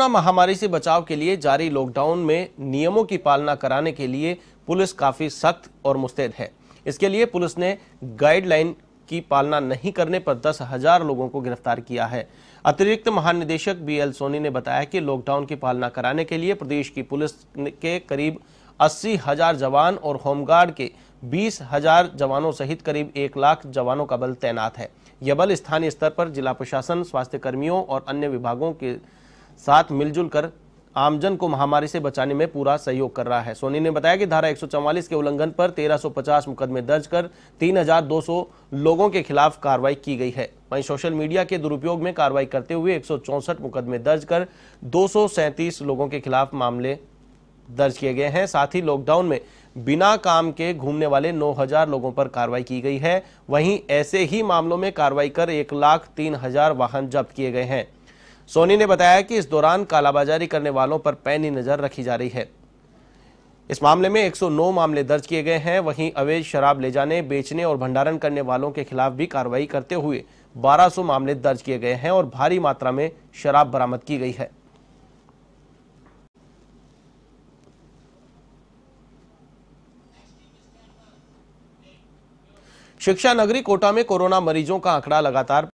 corona महामारी से बचाव के लिए जारी लॉकडाउन में नियमों की पालना कराने के लिए पुलिस काफी सख्त और मुस्तैद है इसके लिए पुलिस ने गाइडलाइन की पालना नहीं करने पर दस हजार लोगों को गिरफ्तार किया है अतिरिक्त महानिदेशक बी एल सोनी ने बताया कि लॉकडाउन की पालना कराने के लिए प्रदेश की पुलिस के करीब अस्सी हजार जवान और होमगार्ड के बीस हजार जवानों सहित करीब एक लाख जवानों का बल तैनात है यह बल स्थानीय स्तर पर जिला प्रशासन स्वास्थ्य कर्मियों और अन्य विभागों के साथ मिलजुल कर आमजन को महामारी से बचाने में पूरा सहयोग कर रहा है सोनी ने बताया कि धारा 144 के उल्लंघन पर 1350 मुकदमे दर्ज कर 3,200 लोगों के खिलाफ कार्रवाई की गई है वहीं सोशल मीडिया के दुरुपयोग में कार्रवाई करते हुए एक मुकदमे दर्ज कर दो लोगों के खिलाफ मामले दर्ज किए गए हैं साथ ही लॉकडाउन में बिना काम के घूमने वाले 9000 लोगों पर कार्रवाई की गई है वहीं ऐसे ही मामलों में कार्रवाई कर एक लाख तीन हजार वाहन जब्त किए गए हैं सोनी ने बताया कि इस दौरान कालाबाजारी करने वालों पर पैनी नजर रखी जा रही है इस मामले में 109 मामले दर्ज किए गए हैं वहीं अवैध शराब ले जाने बेचने और भंडारण करने वालों के खिलाफ भी कार्रवाई करते हुए 1200 मामले दर्ज किए गए हैं और भारी मात्रा में शराब बरामद की गई है शिक्षा नगरी कोटा में कोरोना मरीजों का आंकड़ा लगातार